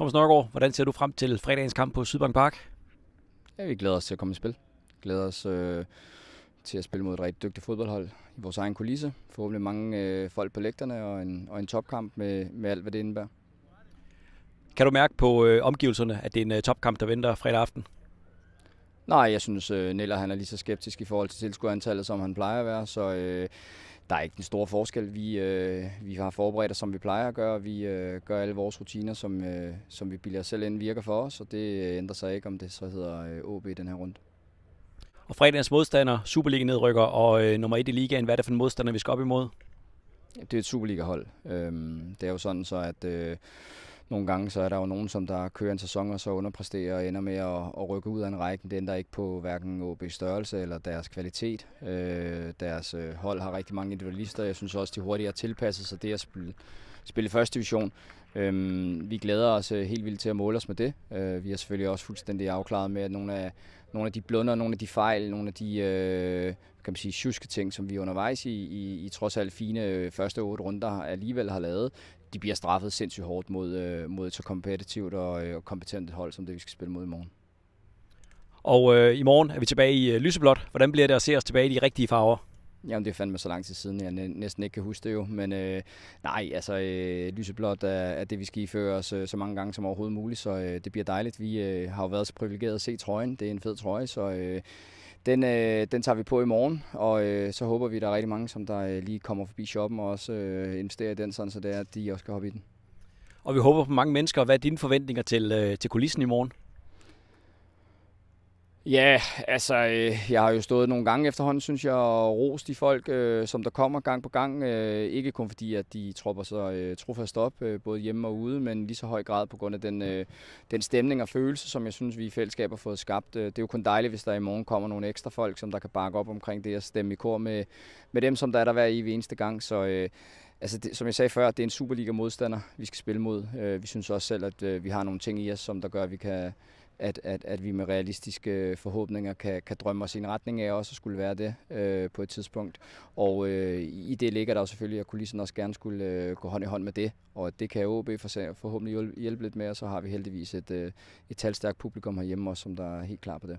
Thomas Nørgaard, hvordan ser du frem til fredagens kamp på Sydbank Park? Ja, vi glæder os til at komme i spil. Glæder os øh, til at spille mod et rigtig dygtigt fodboldhold i vores egen kulisse. Forhåbentlig mange øh, folk på lægterne og en, og en topkamp med, med alt, hvad det indebærer. Kan du mærke på øh, omgivelserne, at det er en øh, topkamp, der venter fredag aften? Nej, jeg synes, øh, Neller han er lige så skeptisk i forhold til tilskuerantallet, som han plejer at være. Så øh, der er ikke den store forskel. Vi, øh, vi har forberedt os, som vi plejer at gøre. Vi øh, gør alle vores rutiner, som, øh, som vi bilder os selv ind, virker for os, og det øh, ændrer sig ikke, om det så hedder øh, OB den her runde. Og fredagens modstander, Superliga-nedrykker og øh, nummer 1 i ligaen, hvad er det for en modstander, vi skal op imod? Det er et Superliga-hold. Øhm, det er jo sådan så, at... Øh, nogle gange, så er der jo nogen, som der kører en sæson og så underpresterer og ender med at, at rykke ud af en række. Det ændrer ikke på hverken OB størrelse eller deres kvalitet. Øh, deres øh, hold har rigtig mange individualister. Jeg synes også, de hurtigere tilpasser tilpasset sig det at spille spille første division. Øhm, vi glæder os øh, helt vildt til at måle os med det. Øh, vi har selvfølgelig også fuldstændig afklaret med, at nogle af, nogle af de blunder, nogle af de fejl, nogle af de øh, kan man sige, tjuske ting, som vi undervejs i, i, i trods alt fine øh, første otte runder alligevel har lavet, de bliver straffet sindssygt hårdt mod, øh, mod et så kompetitivt og, øh, og kompetent hold, som det vi skal spille mod i morgen. Og øh, i morgen er vi tilbage i øh, Lyseblot. Hvordan bliver det at se os tilbage i de rigtige farver? Jamen, det er fandme så lang tid siden, jeg næsten ikke kan huske det jo. Men øh, nej, altså, øh, lyseblåt er, er det, vi skal iføre os øh, så mange gange som overhovedet muligt, så øh, det bliver dejligt. Vi øh, har jo været så privilegeret at se trøjen. Det er en fed trøje, så... Øh, den, øh, den tager vi på i morgen, og øh, så håber vi, at der er rigtig mange, som der øh, lige kommer forbi shoppen og også øh, investerer i den, sådan, så det er, at de også kan hoppe i den. Og vi håber på mange mennesker. Hvad er dine forventninger til, øh, til kulissen i morgen? Ja, altså, øh, jeg har jo stået nogle gange efterhånden, synes jeg, og rost de folk, øh, som der kommer gang på gang. Øh, ikke kun fordi, at de tropper sig øh, trofast op, øh, både hjemme og ude, men lige så høj grad på grund af den, øh, den stemning og følelse, som jeg synes, vi i fællesskab har fået skabt. Øh, det er jo kun dejligt, hvis der i morgen kommer nogle ekstra folk, som der kan bakke op omkring det og stemme i kor med, med dem, som der er der hver i eneste gang. Så... Øh, altså det, som jeg sagde før, det er en Superliga-modstander, vi skal spille mod. Øh, vi synes også selv, at øh, vi har nogle ting i os, som der gør, at vi kan, at, at, at vi med realistiske forhåbninger kan, kan drømme os i en retning af også at skulle være det øh, på et tidspunkt. Og øh, i det ligger der jo selvfølgelig, at kulissen også gerne skulle øh, gå hånd i hånd med det, og det kan OB for, forhåbentlig hjælpe lidt med, og så har vi heldigvis et, øh, et talstærkt publikum herhjemme også, som der er helt klar på det.